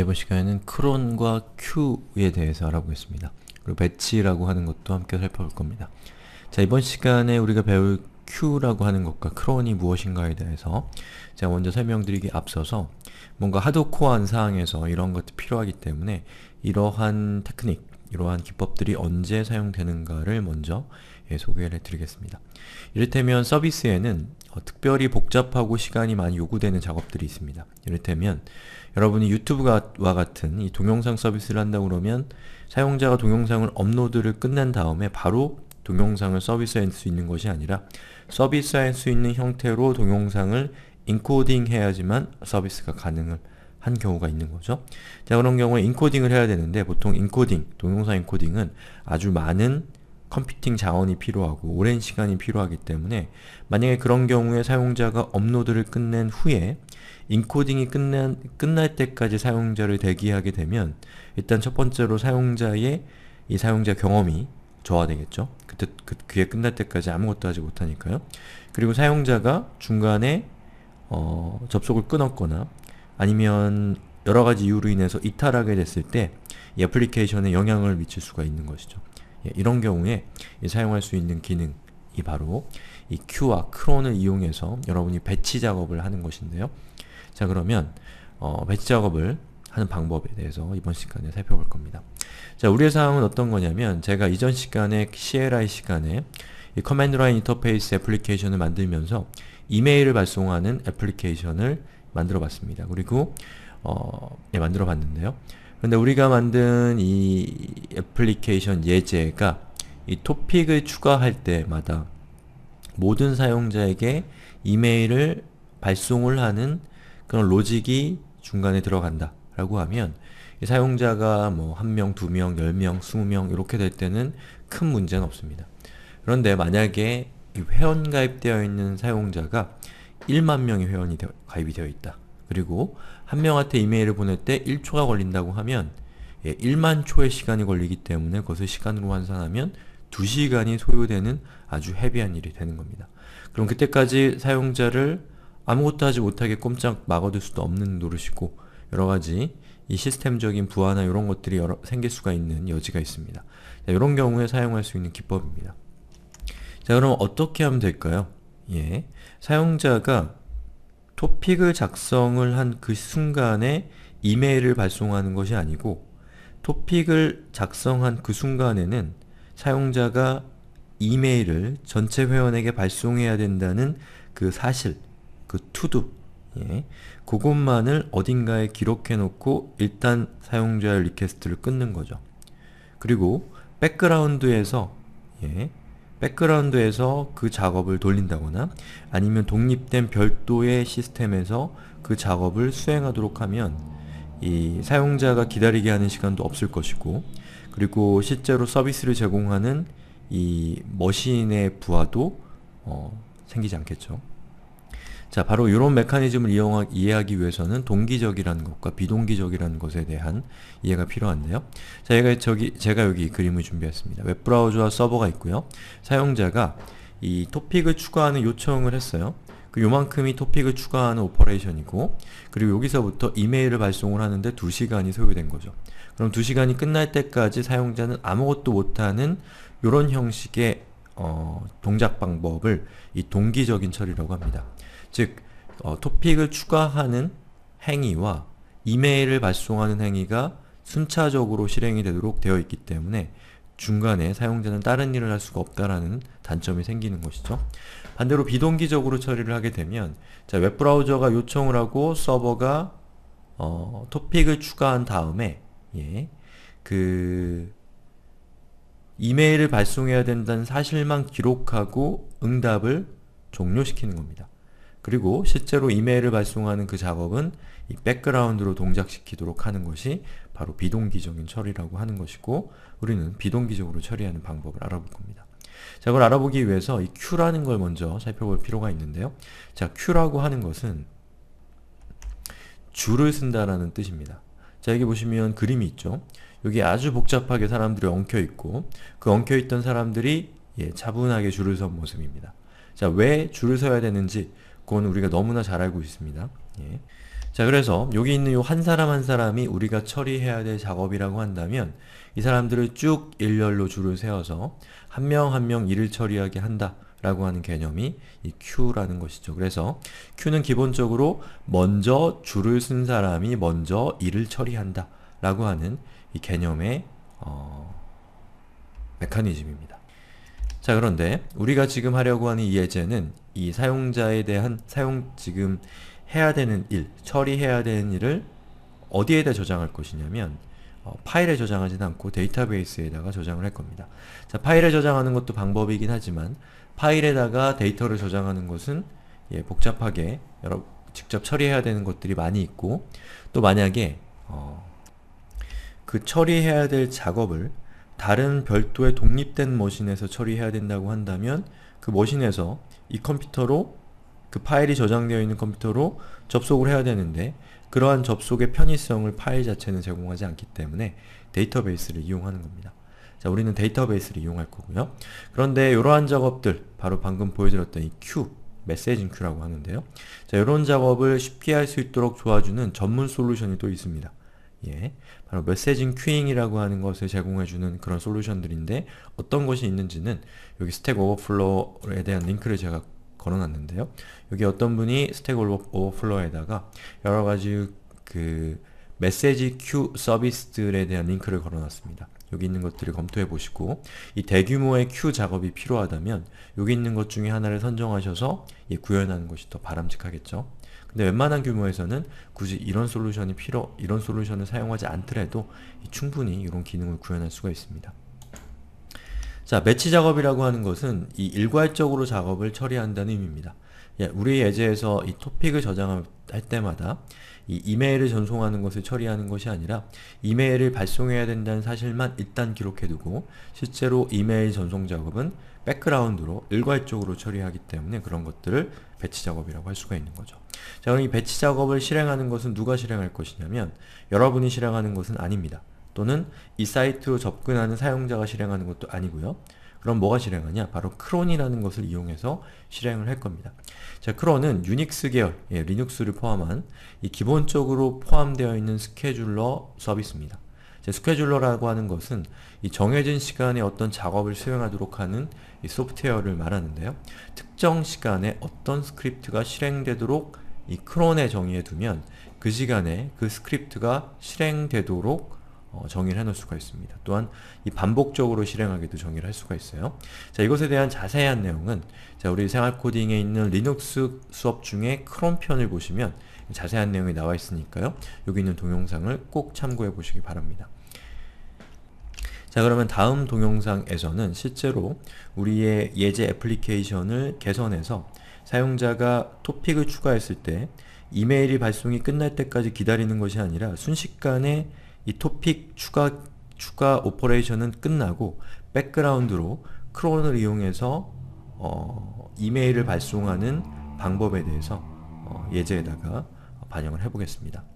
이번 시간에는 크론과 큐에 대해서 알아보겠습니다. 그리고 배치라고 하는 것도 함께 살펴볼 겁니다. 자, 이번 시간에 우리가 배울 Q라고 하는 것과 크론이 무엇인가에 대해서 제가 먼저 설명드리기 앞서서 뭔가 하드코어한 사항에서 이런 것도 필요하기 때문에 이러한 테크닉, 이러한 기법들이 언제 사용되는가를 먼저 예, 소개를 해드리겠습니다. 이를테면 서비스에는 어, 특별히 복잡하고 시간이 많이 요구되는 작업들이 있습니다. 이를테면 여러분이 유튜브와 같은 이 동영상 서비스를 한다고 그러면 사용자가 동영상을 업로드를 끝낸 다음에 바로 동영상을 서비스할수 있는 것이 아니라 서비스할수 있는 형태로 동영상을 인코딩 해야지만 서비스가 가능을 한 경우가 있는 거죠. 자, 그런 경우에 인코딩을 해야 되는데 보통 인코딩, 동영상 인코딩은 아주 많은 컴퓨팅 자원이 필요하고 오랜 시간이 필요하기 때문에 만약에 그런 경우에 사용자가 업로드를 끝낸 후에 인코딩이 끝난, 끝날 때까지 사용자를 대기하게 되면 일단 첫 번째로 사용자의 이 사용자 경험이 저하되겠죠. 그때 그 귀에 끝날 때까지 아무것도 하지 못하니까요. 그리고 사용자가 중간에 어, 접속을 끊었거나 아니면 여러가지 이유로 인해서 이탈하게 됐을 때이 애플리케이션에 영향을 미칠 수가 있는 것이죠. 예, 이런 경우에 사용할 수 있는 기능이 바로 이 Q와 크론을 이용해서 여러분이 배치 작업을 하는 것인데요. 자 그러면 어, 배치 작업을 하는 방법에 대해서 이번 시간에 살펴볼 겁니다. 자, 우리의 사항은 어떤 거냐면 제가 이전 시간에 CLI 시간에 이 커맨드 라인 인터페이스 애플리케이션을 만들면서 이메일을 발송하는 애플리케이션을 만들어 봤습니다. 그리고 어, 예, 만들어 봤는데요. 그데 우리가 만든 이 애플리케이션 예제가 이 토픽을 추가할 때마다 모든 사용자에게 이메일을 발송을 하는 그런 로직이 중간에 들어간다 라고 하면 사용자가 뭐 한 명, 두 명, 열 명, 스무 명 이렇게 될 때는 큰 문제는 없습니다. 그런데 만약에 회원 가입되어 있는 사용자가 1만 명의 회원이 되 가입이 되어 있다. 그리고 한 명한테 이메일을 보낼 때 1초가 걸린다고 하면 예, 1만 초의 시간이 걸리기 때문에 그것을 시간으로 환산하면 2시간이 소요되는 아주 헤비한 일이 되는 겁니다. 그럼 그때까지 사용자를 아무것도 하지 못하게 꼼짝 막아둘 수도 없는 노릇이고 여러가지 이 시스템적인 부하나 이런 것들이 여러, 생길 수가 있는 여지가 있습니다. 자, 이런 경우에 사용할 수 있는 기법입니다. 자 그럼 어떻게 하면 될까요? 예. 사용자가 토픽을 작성을 한 그 순간에 이메일을 발송하는 것이 아니고 토픽을 작성한 그 순간에는 사용자가 이메일을 전체 회원에게 발송해야 된다는 그 사실, 그 투두 예. 그것만을 어딘가에 기록해놓고 일단 사용자의 리퀘스트를 끊는 거죠. 그리고 백그라운드에서 예. 백그라운드에서 그 작업을 돌린다거나 아니면 독립된 별도의 시스템에서 그 작업을 수행하도록 하면 이 사용자가 기다리게 하는 시간도 없을 것이고 그리고 실제로 서비스를 제공하는 이 머신의 부하도 어, 생기지 않겠죠. 자, 바로 이런 메커니즘을 이용하, 이해하기 위해서는 동기적이라는 것과 비동기적이라는 것에 대한 이해가 필요한데요. 자, 제가, 저기, 제가 여기 그림을 준비했습니다. 웹브라우저와 서버가 있고요. 사용자가 이 토픽을 추가하는 요청을 했어요. 그 요만큼이 토픽을 추가하는 오퍼레이션이고 그리고 여기서부터 이메일을 발송을 하는데 2시간이 소요된 거죠. 그럼 2시간이 끝날 때까지 사용자는 아무것도 못하는 이런 형식의 어, 동작 방법을 이 동기적인 처리라고 합니다. 즉 어, 토픽을 추가하는 행위와 이메일을 발송하는 행위가 순차적으로 실행이 되도록 되어 있기 때문에 중간에 사용자는 다른 일을 할 수가 없다라는 단점이 생기는 것이죠. 반대로 비동기적으로 처리를 하게 되면 자 웹브라우저가 요청을 하고 서버가 어, 토픽을 추가한 다음에 예, 그 이메일을 발송해야 된다는 사실만 기록하고 응답을 종료시키는 겁니다. 그리고 실제로 이메일을 발송하는 그 작업은 이 백그라운드로 동작시키도록 하는 것이 바로 비동기적인 처리라고 하는 것이고 우리는 비동기적으로 처리하는 방법을 알아볼 겁니다. 자, 그걸 알아보기 위해서 이 Q라는 걸 먼저 살펴볼 필요가 있는데요. 자, Q라고 하는 것은 줄을 쓴다라는 뜻입니다. 자, 여기 보시면 그림이 있죠. 여기 아주 복잡하게 사람들이 엉켜있고 그 엉켜있던 사람들이 예, 차분하게 줄을 선 모습입니다. 자, 왜 줄을 서야 되는지 그건 우리가 너무나 잘 알고 있습니다. 예. 자 그래서 여기 있는 이 한 사람 한 사람이 우리가 처리해야 될 작업이라고 한다면 이 사람들을 쭉 일렬로 줄을 세워서 한 명 한 명 일을 처리하게 한다 라고 하는 개념이 이 q 라는 것이죠. 그래서 q 는 기본적으로 먼저 줄을 쓴 사람이 먼저 일을 처리한다 라고 하는 이 개념의 어... 메커니즘입니다. 자 그런데 우리가 지금 하려고 하는 이 예제는 이 사용자에 대한 사용 지금 해야 되는 일, 처리해야 되는 일을 어디에다 저장할 것이냐면 어, 파일에 저장하진 않고 데이터베이스에다가 저장을 할 겁니다. 자, 파일에 저장하는 것도 방법이긴 하지만 파일에다가 데이터를 저장하는 것은 예, 복잡하게 여러 직접 처리해야 되는 것들이 많이 있고 또 만약에 어, 그 처리해야 될 작업을 다른 별도의 독립된 머신에서 처리해야 된다고 한다면 그 머신에서 이 컴퓨터로 그 파일이 저장되어 있는 컴퓨터로 접속을 해야 되는데 그러한 접속의 편의성을 파일 자체는 제공하지 않기 때문에 데이터베이스를 이용하는 겁니다. 자, 우리는 데이터베이스를 이용할 거고요. 그런데 이러한 작업들, 바로 방금 보여드렸던 이 q, 메시징 q 라고 하는데요. 자, 이런 작업을 쉽게 할 수 있도록 도와주는 전문 솔루션이 또 있습니다. 예, 바로 메세징 큐잉이라고 하는 것을 제공해주는 그런 솔루션들인데 어떤 것이 있는지는 여기 스택 오버플로우에 대한 링크를 제가 걸어놨는데요. 여기 어떤 분이 스택 오버플로우에다가 여러가지 그 메시지 큐 서비스들에 대한 링크를 걸어놨습니다. 여기 있는 것들을 검토해 보시고 이 대규모의 큐 작업이 필요하다면 여기 있는 것 중에 하나를 선정하셔서 예, 구현하는 것이 더 바람직하겠죠. 근데 웬만한 규모에서는 굳이 이런 솔루션이 필요, 이런 솔루션을 사용하지 않더라도 충분히 이런 기능을 구현할 수가 있습니다. 자, 매치 작업이라고 하는 것은 이 일괄적으로 작업을 처리한다는 의미입니다. 예, 우리 예제에서 이 토픽을 저장할 때마다 이 이메일을 전송하는 것을 처리하는 것이 아니라 이메일을 발송해야 된다는 사실만 일단 기록해두고 실제로 이메일 전송 작업은 백그라운드로 일괄적으로 처리하기 때문에 그런 것들을 배치 작업이라고 할 수가 있는 거죠. 자, 그럼 이 배치 작업을 실행하는 것은 누가 실행할 것이냐면 여러분이 실행하는 것은 아닙니다. 또는 이 사이트로 접근하는 사용자가 실행하는 것도 아니고요. 그럼 뭐가 실행하냐? 바로 크론이라는 것을 이용해서 실행을 할 겁니다. 자, 크론은 유닉스 계열, 예, 리눅스를 포함한 이 기본적으로 포함되어 있는 스케줄러 서비스입니다. 자, 스케줄러라고 하는 것은 이 정해진 시간에 어떤 작업을 수행하도록 하는 이 소프트웨어를 말하는데요. 특정 시간에 어떤 스크립트가 실행되도록 이 크론에 정의해 두면 그 시간에 그 스크립트가 실행되도록 어, 정의를 해놓을 수가 있습니다. 또한 이 반복적으로 실행하기도 정의를 할 수가 있어요. 자 이것에 대한 자세한 내용은 자 우리 생활코딩에 있는 리눅스 수업 중에 크롬 편을 보시면 자세한 내용이 나와 있으니까요. 여기 있는 동영상을 꼭 참고해 보시기 바랍니다. 자 그러면 다음 동영상에서는 실제로 우리의 예제 애플리케이션을 개선해서 사용자가 토픽을 추가했을 때 이메일이 발송이 끝날 때까지 기다리는 것이 아니라 순식간에 이 토픽 추가 추가 오퍼레이션은 끝나고 백그라운드로 크론을 이용해서 어, 이메일을 발송하는 방법에 대해서 어, 예제에다가 반영을 해보겠습니다.